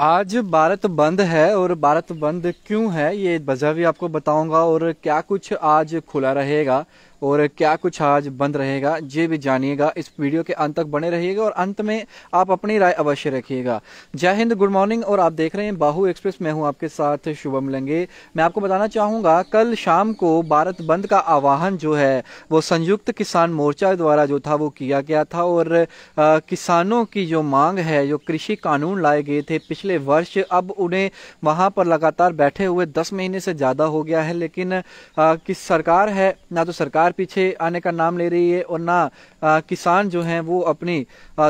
आज भारत बंद है और भारत बंद क्यों है ये वजह भी आपको बताऊंगा और क्या कुछ आज खुला रहेगा और क्या कुछ आज बंद रहेगा ये भी जानिएगा इस वीडियो के अंत तक बने रहिएगा और अंत में आप अपनी राय अवश्य रखिएगा जय हिंद गुड मॉर्निंग और आप देख रहे हैं बाहू एक्सप्रेस मैं हूँ आपके साथ शुभम लेंगे मैं आपको बताना चाहूंगा कल शाम को भारत बंद का आह्वान जो है वो संयुक्त किसान मोर्चा द्वारा जो था वो किया गया था और आ, किसानों की जो मांग है जो कृषि कानून लाए गए थे पिछले वर्ष अब उन्हें वहां पर लगातार बैठे हुए दस महीने से ज़्यादा हो गया है लेकिन किस सरकार है ना तो सरकार पीछे आने का नाम ले रही है और ना आ, किसान जो हैं वो अपनी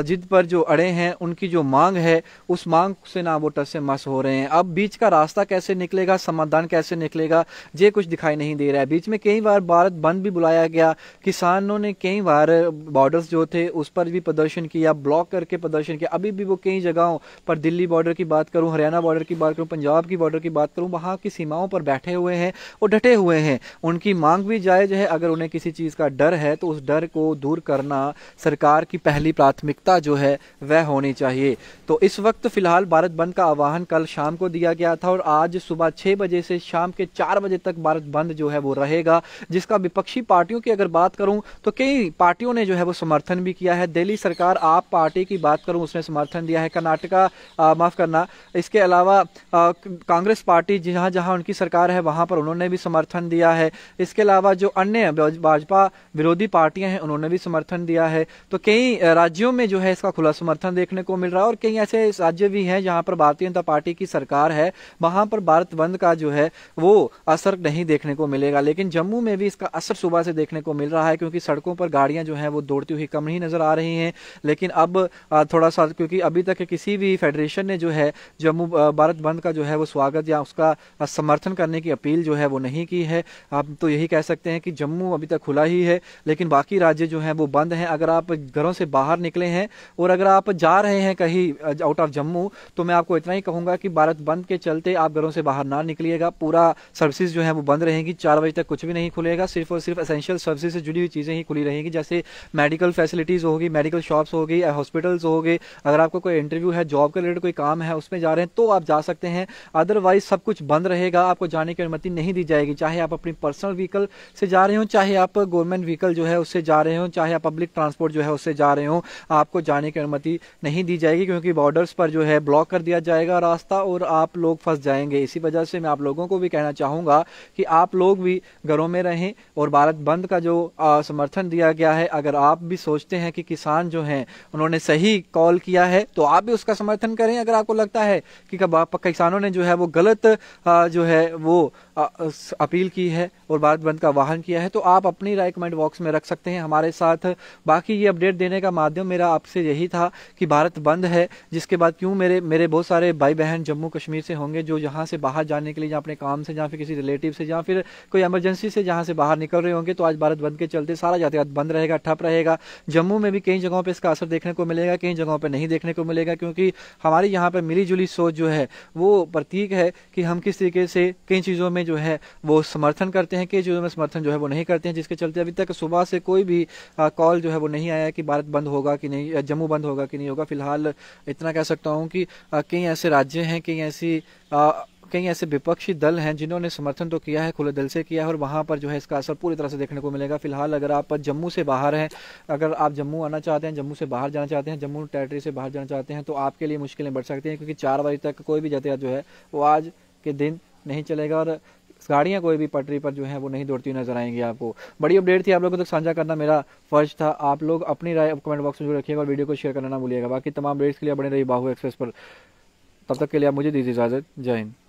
जिद पर जो अड़े हैं उनकी जो मांग है उस मांग से ना वो टसे से मस हो रहे हैं अब बीच का रास्ता कैसे निकलेगा समाधान कैसे निकलेगा ये कुछ दिखाई नहीं दे रहा है बीच में कई बार भारत बंद भी बुलाया गया किसानों ने कई बार बॉर्डर्स जो थे उस पर भी प्रदर्शन किया ब्लॉक करके प्रदर्शन किया अभी भी वो कई जगहों पर दिल्ली बॉर्डर की बात करूँ हरियाणा बॉर्डर की बात करूँ पंजाब की बॉर्डर की बात करूँ वहाँ की सीमाओं पर बैठे हुए हैं और डटे हुए हैं उनकी मांग भी जायज है अगर उन्हें किसी चीज़ का डर है तो उस डर को दूर करना सरकार की पहली प्राथमिकता जो है वह होनी चाहिए तो इस वक्त फिलहाल भारत बंद का आह्वान कल शाम को दिया गया था और आज सुबह छः बजे से शाम के चार बजे तक भारत बंद जो है वो रहेगा जिसका विपक्षी पार्टियों की अगर बात करूं तो कई पार्टियों ने जो है वो समर्थन भी किया है दिल्ली सरकार आप पार्टी की बात करूं उसने समर्थन दिया है कर्नाटका माफ़ करना इसके अलावा कांग्रेस पार्टी जहां जहां उनकी सरकार है वहां पर उन्होंने भी समर्थन दिया है इसके अलावा जो अन्य भाजपा विरोधी पार्टियां हैं उन्होंने भी समर्थन दिया है तो कई राज्यों में जो है इसका खुला समर्थन देखने को मिल रहा है और कई ऐसे राज्य भी हैं जहां पर भारतीय जनता पार्टी की सरकार है वहां पर भारत बंद का जो है वो असर नहीं देखने को मिलेगा लेकिन जम्मू में भी इसका असर सुबह से देखने को मिल रहा है क्योंकि सड़कों पर गाड़ियां जो है वो दौड़ती हुई कम ही नजर आ रही है लेकिन अब थोड़ा सा क्योंकि अभी तक किसी भी फेडरेशन ने जो है जम्मू भारत बंद का जो है वो स्वागत या उसका समर्थन करने की अपील जो है वो नहीं की है अब तो यही कह सकते हैं कि जम्मू अभी तक खुला ही है लेकिन बाकी राज्य जो हैं वो बंद हैं अगर आप घरों से बाहर निकले हैं और अगर आप जा रहे हैं कहीं आउट ऑफ जम्मू तो मैं आपको इतना ही कहूँगा कि भारत बंद के चलते आप घरों से बाहर ना निकलिएगा पूरा सर्विसेज जो है वो बंद रहेंगी चार बजे तक कुछ भी नहीं खुलेगा सिर्फ और सिर्फ असेंशियल सर्विसेज से जुड़ी हुई चीज़ें ही खुली रहेंगी जैसे मेडिकल फैसिलिटीज़ होगी मेडिकल शॉप्स होगी हॉस्पिटल्स गए अगर आपको कोई इंटरव्यू है जॉब के रिलेटेड कोई काम है उसमें जा रहे हैं तो आप जा सकते हैं अदरवाइज सब कुछ बंद रहेगा आपको जाने की अनुमति नहीं दी जाएगी चाहे आप अपनी पर्सनल व्हीकल से जा रहे हो चाहे चाहे आप गवर्नमेंट व्हीकल जो है उससे जा रहे हो चाहे आप पब्लिक ट्रांसपोर्ट जो है उससे जा रहे हो आपको जाने की अनुमति नहीं दी जाएगी क्योंकि बॉर्डर्स पर जो है ब्लॉक कर दिया जाएगा रास्ता और आप लोग फंस जाएंगे इसी वजह से मैं आप लोगों को भी कहना चाहूंगा कि आप लोग भी घरों में रहें और भारत बंद का जो समर्थन दिया गया है अगर आप भी सोचते हैं कि किसान जो है उन्होंने सही कॉल किया है तो आप भी उसका समर्थन करें अगर आपको लगता है कि किसानों ने जो है वो गलत जो है वो अपील की है और भारत बंद का वाहन किया है तो आप आप अपनी राय कमेंट बॉक्स में रख सकते हैं हमारे साथ बाकी ये अपडेट देने का माध्यम मेरा आपसे यही था कि भारत बंद है जिसके बाद क्यों मेरे मेरे बहुत सारे भाई बहन जम्मू कश्मीर से होंगे जो यहाँ से बाहर जाने के लिए या अपने काम से या फिर किसी रिलेटिव से या फिर कोई एमरजेंसी से जहाँ से बाहर निकल रहे होंगे तो आज भारत बंद के चलते सारा यातायात बंद रहेगा ठप रहेगा जम्मू में भी कई जगहों पर इसका असर देखने को मिलेगा कई जगहों पर नहीं देखने को मिलेगा क्योंकि हमारी यहाँ पर मिली जुली सोच जो है वो प्रतीक है कि हम किस तरीके से कई चीज़ों में जो है वो समर्थन करते हैं कई चीज़ों में समर्थन जो है वो नहीं करते हैं हैं जिसके चलते अभी तक सुबह से कोई भी कॉल जो है वो नहीं आया कि भारत बंद होगा कि नहीं जम्मू बंद होगा कि नहीं होगा फिलहाल इतना कह सकता हूँ कि कई ऐसे राज्य हैं कई ऐसी कई ऐसे विपक्षी दल हैं जिन्होंने समर्थन तो किया है खुले दिल से किया है और वहाँ पर जो है इसका असर पूरी तरह से देखने को मिलेगा फिलहाल अगर आप जम्मू से बाहर हैं अगर आप जम्मू आना चाहते हैं जम्मू से बाहर जाना चाहते हैं जम्मू टेरिटरी से बाहर जाना चाहते हैं तो आपके लिए मुश्किलें बढ़ सकती हैं क्योंकि चार बजे तक कोई भी जतिया जो है वो आज के दिन नहीं चलेगा और गाड़ियाँ कोई भी पटरी पर जो है वो नहीं दौड़ती नजर आएंगी आपको बड़ी अपडेट थी आप लोगों तक तो साझा करना मेरा फर्ज था आप लोग अपनी राय कमेंट बॉक्स में जो रखिएगा और वीडियो को शेयर करना ना भूलिएगा बाकी तमाम अपडेट्स के लिए बने रही बाहू एक्सप्रेस पर तब तक के लिए आप मुझे दीजिए इजाज़त जय हिंद